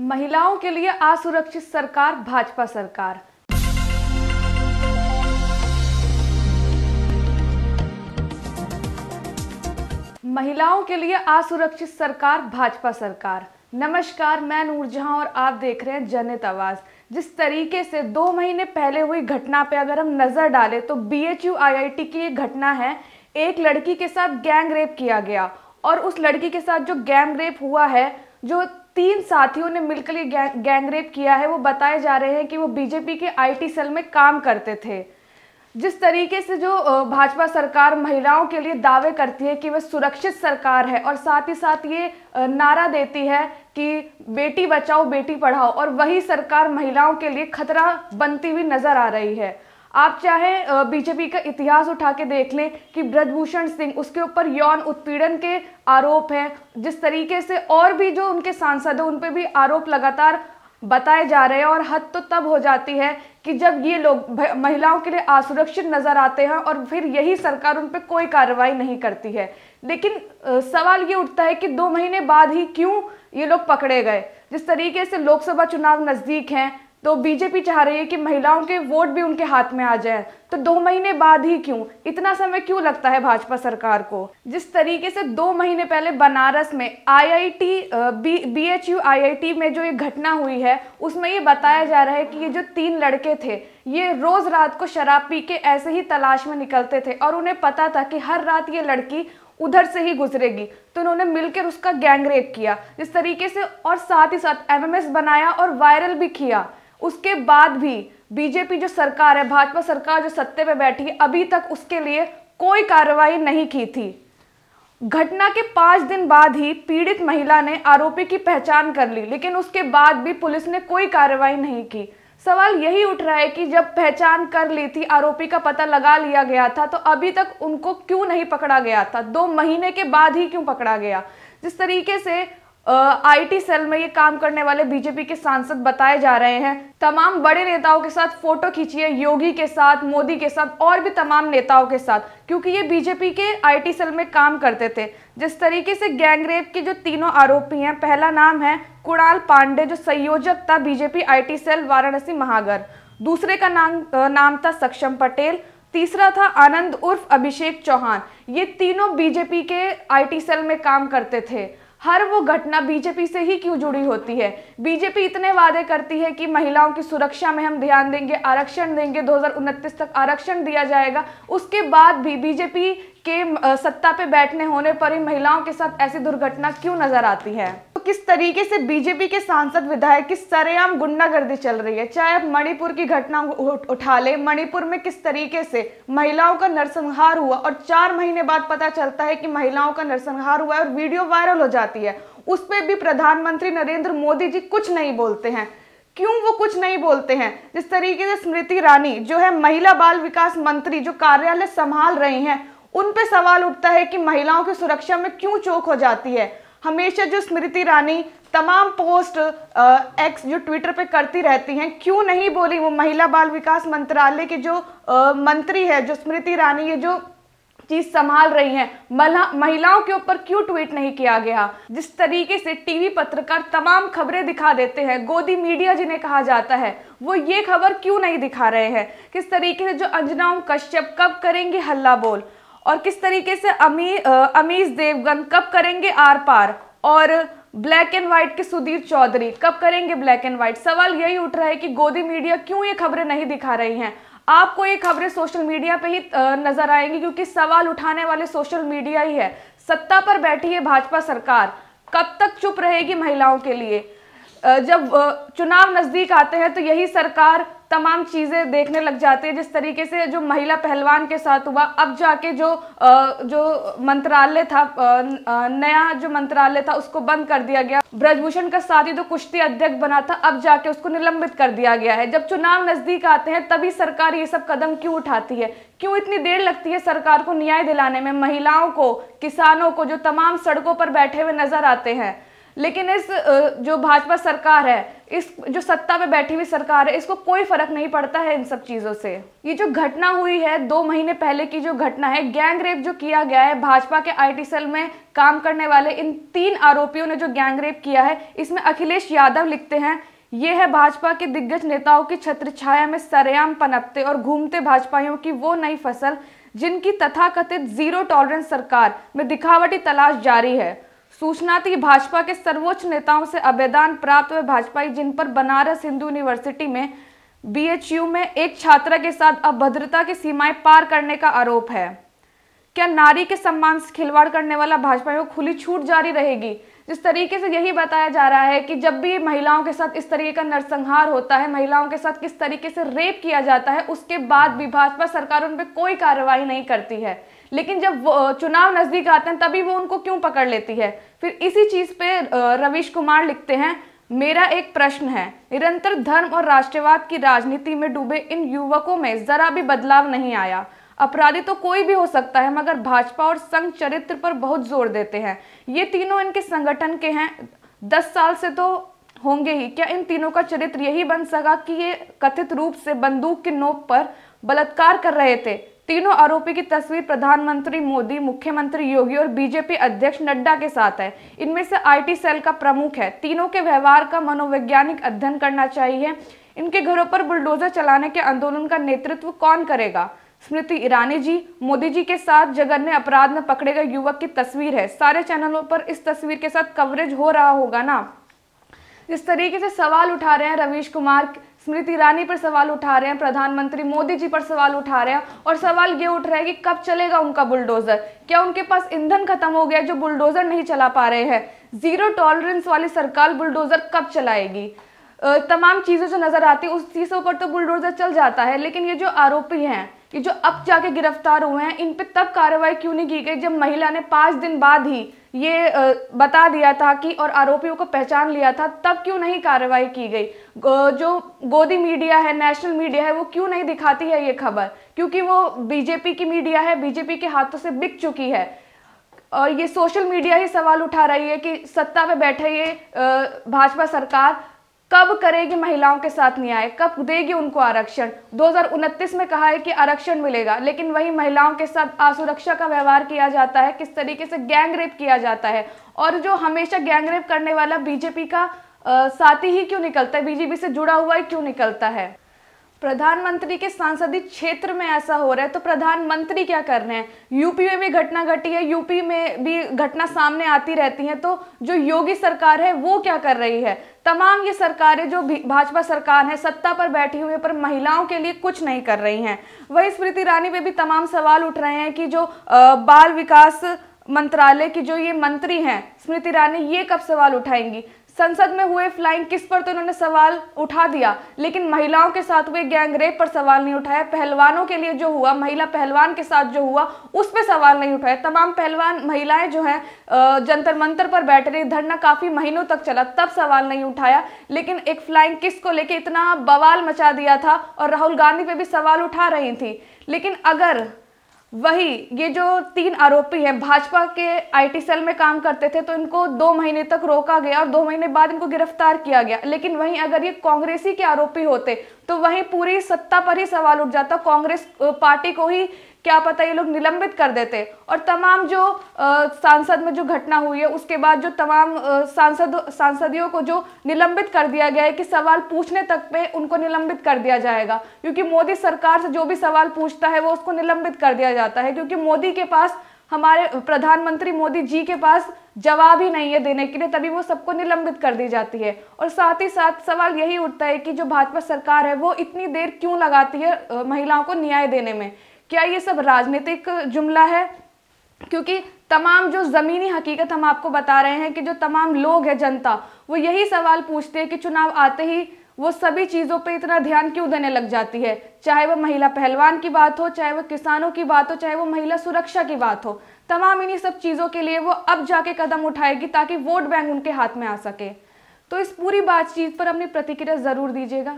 महिलाओं के लिए असुरक्षित सरकार भाजपा सरकार महिलाओं के लिए असुरक्षित सरकार भाजपा सरकार नमस्कार मैं नूरजहां और आप देख रहे हैं जनित आवाज जिस तरीके से दो महीने पहले हुई घटना पे अगर हम नजर डालें तो B H U I I T की एक घटना है एक लड़की के साथ गैंग रेप किया गया और उस लड़की के साथ जो गैंग रेप हुआ है जो तीन साथियों ने मिलकर ये गैंगरेप किया है वो बताए जा रहे हैं कि वो बीजेपी के आईटी सेल में काम करते थे जिस तरीके से जो भाजपा सरकार महिलाओं के लिए दावे करती है कि वह सुरक्षित सरकार है और साथ ही साथ ये नारा देती है कि बेटी बचाओ बेटी पढ़ाओ और वही सरकार महिलाओं के लिए खतरा बनती हुई नजर आ रही है आप चाहे बीजेपी का इतिहास उठा के देख लें कि ब्रजभूषण सिंह उसके ऊपर यौन उत्पीड़न के आरोप हैं जिस तरीके से और भी जो उनके सांसद हैं उन पर भी आरोप लगातार बताए जा रहे हैं और हद तो तब हो जाती है कि जब ये लोग महिलाओं के लिए असुरक्षित नज़र आते हैं और फिर यही सरकार उन पर कोई कार्रवाई नहीं करती है लेकिन सवाल ये उठता है कि दो महीने बाद ही क्यों ये लोग पकड़े गए जिस तरीके से लोकसभा चुनाव नज़दीक हैं तो बीजेपी चाह रही है कि महिलाओं के वोट भी उनके हाथ में आ जाए तो दो महीने बाद ही क्यों इतना समय क्यों लगता है भाजपा सरकार को जिस तरीके से दो महीने पहले बनारस में आईआईटी बी बीएचयू आईआईटी में जो ये घटना हुई है उसमें ये बताया जा रहा है कि ये जो तीन लड़के थे ये रोज़ रात को शराब पी के ऐसे ही तलाश में निकलते थे और उन्हें पता था कि हर रात ये लड़की उधर से ही गुजरेगी तो उन्होंने मिलकर उसका गैंग रेप किया जिस तरीके से और साथ ही साथ एमएमएस बनाया और वायरल भी किया उसके बाद भी बीजेपी जो सरकार है भाजपा सरकार जो सत्ते पे बैठी है अभी तक उसके लिए कोई कार्रवाई नहीं की थी घटना के पांच दिन बाद ही पीड़ित महिला ने आरोपी की पहचान कर ली लेकिन उसके बाद भी पुलिस ने कोई कार्रवाई नहीं की सवाल यही उठ रहा है कि जब पहचान कर ली थी आरोपी का पता लगा लिया गया था तो अभी तक उनको क्यों नहीं पकड़ा गया था दो महीने के बाद ही क्यों पकड़ा गया जिस तरीके से आईटी सेल में ये काम करने वाले बीजेपी के सांसद बताए जा रहे हैं तमाम बड़े नेताओं के साथ फोटो खींची है योगी के साथ मोदी के साथ और भी तमाम नेताओं के साथ क्योंकि ये बीजेपी के आईटी सेल में काम करते थे जिस तरीके से गैंगरेप के जो तीनों आरोपी हैं पहला नाम है कुणाल पांडे जो संयोजक था बीजेपी आई सेल वाराणसी महागर दूसरे का नाम नाम था सक्षम पटेल तीसरा था आनंद उर्फ अभिषेक चौहान ये तीनों बीजेपी के आईटी सेल में काम करते थे हर वो घटना बीजेपी से ही क्यों जुड़ी होती है बीजेपी इतने वादे करती है कि महिलाओं की सुरक्षा में हम ध्यान देंगे आरक्षण देंगे दो तक आरक्षण दिया जाएगा उसके बाद भी बीजेपी के सत्ता पे बैठने होने पर ही महिलाओं के साथ ऐसी दुर्घटना क्यों नजर आती है तो किस तरीके से बीजेपी के सांसद विधायक की सरेआम गुंडागर्दी चल रही है चाहे आप मणिपुर की घटना उठा ले मणिपुर में किस तरीके से महिलाओं का नरसंहार हुआ और चार महीने बाद पता चलता है कि महिलाओं का नरसंहार हुआ है और वीडियो वायरल हो जाती है उस पर भी प्रधानमंत्री नरेंद्र मोदी जी कुछ नहीं बोलते हैं क्यों वो कुछ नहीं बोलते हैं जिस तरीके से स्मृति ईरानी जो है महिला बाल विकास मंत्री जो कार्यालय संभाल रही हैं उन पे सवाल उठता है कि महिलाओं की सुरक्षा में क्यों चोक हो जाती है हमेशा जो स्मृति ईरानी तमाम पोस्ट एक्स जो ट्विटर पे करती रहती हैं क्यों नहीं बोली वो महिला बाल विकास मंत्रालय के जो आ, मंत्री है जो स्मृति ईरानी ये जो चीज संभाल रही हैं महिलाओं के ऊपर क्यों ट्वीट नहीं किया गया जिस तरीके से टीवी पत्रकार तमाम खबरें दिखा देते हैं गोदी मीडिया जिन्हें कहा जाता है वो ये खबर क्यों नहीं दिखा रहे हैं किस तरीके से जो अंजना कश्यप कब करेंगे हल्ला बोल और किस तरीके से अमी अमीश देवगन कब करेंगे आर पार और ब्लैक एंड व्हाइट के सुधीर चौधरी कब करेंगे ब्लैक एंड व्हाइट सवाल यही उठ रहा है कि गोदी मीडिया क्यों ये खबरें नहीं दिखा रही हैं आपको ये खबरें सोशल मीडिया पे ही नजर आएंगी क्योंकि सवाल उठाने वाले सोशल मीडिया ही है सत्ता पर बैठी है भाजपा सरकार कब तक चुप रहेगी महिलाओं के लिए जब चुनाव नज़दीक आते हैं तो यही सरकार तमाम चीज़ें देखने लग जाती है जिस तरीके से जो महिला पहलवान के साथ हुआ अब जाके जो जो मंत्रालय था नया जो मंत्रालय था उसको बंद कर दिया गया ब्रजभूषण का साथी तो कुश्ती अध्यक्ष बना था अब जाके उसको निलंबित कर दिया गया है जब चुनाव नज़दीक आते हैं तभी सरकार ये सब कदम क्यों उठाती है क्यों इतनी देर लगती है सरकार को न्याय दिलाने में महिलाओं को किसानों को जो तमाम सड़कों पर बैठे हुए नजर आते हैं लेकिन इस जो भाजपा सरकार है इस जो सत्ता पे बैठी हुई सरकार है इसको कोई फर्क नहीं पड़ता है इन सब चीज़ों से ये जो घटना हुई है दो महीने पहले की जो घटना है गैंग रेप जो किया गया है भाजपा के आईटी सेल में काम करने वाले इन तीन आरोपियों ने जो गैंग रेप किया है इसमें अखिलेश यादव लिखते हैं ये है भाजपा के दिग्गज नेताओं की छत्र छाया में सरेआम पनपते और घूमते भाजपाइयों की वो नई फसल जिनकी तथाकथित जीरो टॉलरेंस सरकार में दिखावटी तलाश जारी है सूचना थी भाजपा के सर्वोच्च नेताओं से अभेदान प्राप्त हुए भाजपाई जिन पर बनारस हिंदू यूनिवर्सिटी में बीएचयू में एक छात्रा के साथ अभद्रता की सीमाएं पार करने का आरोप है क्या नारी के सम्मान से खिलवाड़ करने वाला भाजपा को खुली छूट जारी रहेगी जिस तरीके से यही बताया जा रहा है कि जब भी महिलाओं के साथ इस तरीके का नरसंहार होता है महिलाओं के साथ किस तरीके से रेप किया जाता है उसके बाद भी भाजपा सरकार उन पर कोई कार्रवाई नहीं करती है लेकिन जब चुनाव नजदीक आते हैं तभी वो उनको क्यों पकड़ लेती है फिर इसी चीज पे रविश कुमार लिखते हैं मेरा एक प्रश्न है निरंतर धर्म और राष्ट्रवाद की राजनीति में डूबे इन युवकों में जरा भी बदलाव नहीं आया अपराधी तो कोई भी हो सकता है मगर भाजपा और संघ चरित्र पर बहुत जोर देते हैं ये तीनों इनके संगठन के हैं दस साल से तो होंगे ही क्या इन तीनों का चरित्र यही बन सका कि ये कथित रूप से बंदूक के नोक पर बलात्कार कर रहे थे तीनों आरोपी की तस्वीर प्रधानमंत्री मोदी मुख्यमंत्री योगी और बीजेपी अध्यक्ष नड्डा के साथ है इनमें से आईटी सेल का प्रमुख है तीनों के व्यवहार का मनोवैज्ञानिक अध्ययन करना चाहिए इनके घरों पर बुलडोजर चलाने के आंदोलन का नेतृत्व कौन करेगा स्मृति ईरानी जी मोदी जी के साथ जगन्ने अपराध में पकड़े गए युवक की तस्वीर है सारे चैनलों पर इस तस्वीर के साथ कवरेज हो रहा होगा ना जिस तरीके से सवाल उठा रहे हैं रवीश कुमार के, स्मृति ईरानी पर सवाल उठा रहे हैं प्रधानमंत्री मोदी जी पर सवाल उठा रहे हैं और सवाल ये उठ रहा है कि कब चलेगा उनका बुलडोजर क्या उनके पास ईंधन खत्म हो गया जो बुलडोजर नहीं चला पा रहे हैं जीरो टॉलरेंस वाली सरकार बुलडोजर कब चलाएगी तमाम चीज़ें जो नज़र आती है उस चीज़ों पर तो बुलडोजर चल जाता है लेकिन ये जो आरोपी हैं कि जो अब जाके गिरफ्तार हुए हैं इन पे तब कार्रवाई क्यों नहीं की गई जब महिला ने पांच दिन बाद ही ये बता दिया था कि और आरोपियों को पहचान लिया था तब क्यों नहीं कार्रवाई की गई जो गोदी मीडिया है नेशनल मीडिया है वो क्यों नहीं दिखाती है ये खबर क्योंकि वो बीजेपी की मीडिया है बीजेपी के हाथों से बिक चुकी है और ये सोशल मीडिया ही सवाल उठा रही है कि सत्ता पे बैठे ये भाजपा सरकार कब करेगी महिलाओं के साथ न्याय कब देगी उनको आरक्षण दो में कहा है कि आरक्षण मिलेगा लेकिन वही महिलाओं के साथ असुरक्षा का व्यवहार किया जाता है किस तरीके से गैंग रेप किया जाता है और जो हमेशा गैंग रेप करने वाला बीजेपी का आ, साथी ही क्यों निकलता है बीजेपी से जुड़ा हुआ ही क्यों निकलता है प्रधानमंत्री के सांसदीय क्षेत्र में ऐसा हो रहा है तो प्रधानमंत्री क्या कर रहे हैं यूपी में भी घटना घटी है यूपी में भी घटना सामने आती रहती है तो जो योगी सरकार है वो क्या कर रही है तमाम ये सरकारें जो भाजपा सरकार है सत्ता पर बैठी हुई है पर महिलाओं के लिए कुछ नहीं कर रही हैं वही स्मृति ईरानी पे भी तमाम सवाल उठ रहे हैं कि जो बाल विकास मंत्रालय की जो ये मंत्री हैं स्मृति ईरानी ये कब सवाल उठाएंगी संसद में हुए फ्लाइंग किस पर तो इन्होंने सवाल उठा दिया लेकिन महिलाओं के साथ हुए गैंग रेप पर सवाल नहीं उठाया पहलवानों के लिए जो हुआ महिला पहलवान के साथ जो हुआ उस पर सवाल नहीं उठाया तमाम पहलवान महिलाएं जो हैं जंतर मंतर पर बैठ रही धरना काफी महीनों तक चला तब सवाल नहीं उठाया लेकिन एक फ्लाइंग किस को लेकर इतना बवाल मचा दिया था और राहुल गांधी पे भी सवाल उठा रही थी लेकिन अगर वही ये जो तीन आरोपी हैं भाजपा के आईटी सेल में काम करते थे तो इनको दो महीने तक रोका गया और दो महीने बाद इनको गिरफ्तार किया गया लेकिन वहीं अगर ये कांग्रेसी के आरोपी होते तो वहीं पूरी सत्ता पर ही सवाल उठ जाता कांग्रेस पार्टी को ही क्या पता ये लोग निलंबित कर देते और तमाम जो आ, सांसद में जो घटना हुई है उसके बाद जो तमाम सांसद सांसदियों को जो निलंबित कर दिया गया है कि सवाल पूछने तक पे उनको निलंबित कर दिया जाएगा क्योंकि मोदी सरकार से जो भी सवाल पूछता है वो उसको निलंबित कर दिया जाता है क्योंकि मोदी के पास हमारे प्रधानमंत्री मोदी जी के पास जवाब ही नहीं है देने के लिए तभी वो सबको निलंबित कर दी जाती है और साथ ही साथ सवाल यही उठता है कि जो भाजपा सरकार है वो इतनी देर क्यों लगाती है महिलाओं को न्याय देने में क्या ये सब राजनीतिक जुमला है क्योंकि तमाम जो ज़मीनी हकीकत हम आपको बता रहे हैं कि जो तमाम लोग हैं जनता वो यही सवाल पूछते हैं कि चुनाव आते ही वो सभी चीज़ों पे इतना ध्यान क्यों देने लग जाती है चाहे वो महिला पहलवान की बात हो चाहे वो किसानों की बात हो चाहे वो महिला सुरक्षा की बात हो तमाम इन्हीं सब चीज़ों के लिए वो अब जाके कदम उठाएगी ताकि वोट बैंक उनके हाथ में आ सके तो इस पूरी बातचीत पर अपनी प्रतिक्रिया ज़रूर दीजिएगा